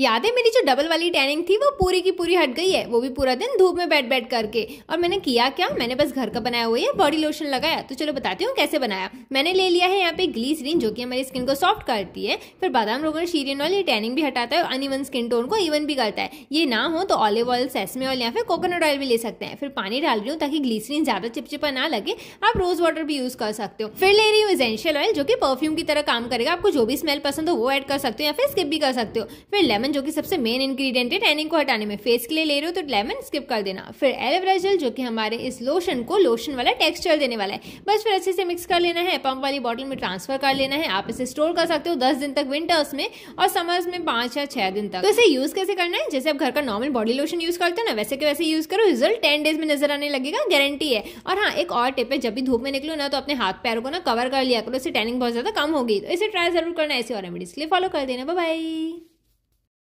याद है मेरी जो डबल वाली टैनिंग थी वो पूरी की पूरी हट गई है वो भी पूरा दिन धूप में बैठ बैठ करके और मैंने किया क्या मैंने बस घर का बनाया हुआ है बॉडी लोशन लगाया तो चलो बताती हूँ कैसे बनाया मैंने ले लिया है यहाँ पे ग्लीसरीन जो कि हमारी स्किन को सॉफ्ट करती है फिर बादाम रोगन शीरियन ऑयल ये टैनिंग भी हटाता है और अनइवन स्किन टोन को इवन भी करता है ये ना हो तो ऑलिव ऑयल सेसमे ऑयल या फिर कोकोनट ऑयल भी ले सकते हैं फिर पानी डाल रही हूँ ताकि ग्लीसरीन ज़्यादा चिपचिपा ना लगे आप रोज वाटर भी यूज़ कर सकते हो फिर ले रही हूँ एजेंशियल ऑयल जो कि परफ्यूम की तरह काम करेगा आपको जो भी स्मेल पसंद हो वो एड कर सकते हो या फिर स्किप भी कर सकते हो फिर लेमन लेमन जो कि सबसे मेन इंग्रेडिएंट है टैनिंग को हटाने में फेस के लिए ले रहे हो तो लेमन स्किप कर देना फिर एलोवेरा जेल जो कि हमारे इस लोशन को लोशन वाला टेक्सचर देने वाला है बस फिर अच्छे से मिक्स कर लेना है पंप वाली बॉटल में ट्रांसफर कर लेना है आप इसे स्टोर कर सकते हो दस दिन तक विंटर्स में और समर्स में पांच या छह दिन तक तो इसे यूज कैसे करना है जैसे आप घर का नॉर्मल बॉडी लोशन यूज करते हो ना वैसे के वैसे यूज करो रिजल्ट टेन डेज में नजर आने लगेगा गारंटी है और हाँ एक और टिप है जब भी धूप में निकलो ना तो अपने हाथ पैरों को ना कवर कर लिया करो इससे टैनिंग बहुत ज्यादा कम होगी तो इसे ट्राई जरूर करना ऐसी और रेमेडीज के लिए फॉलो कर देना बाय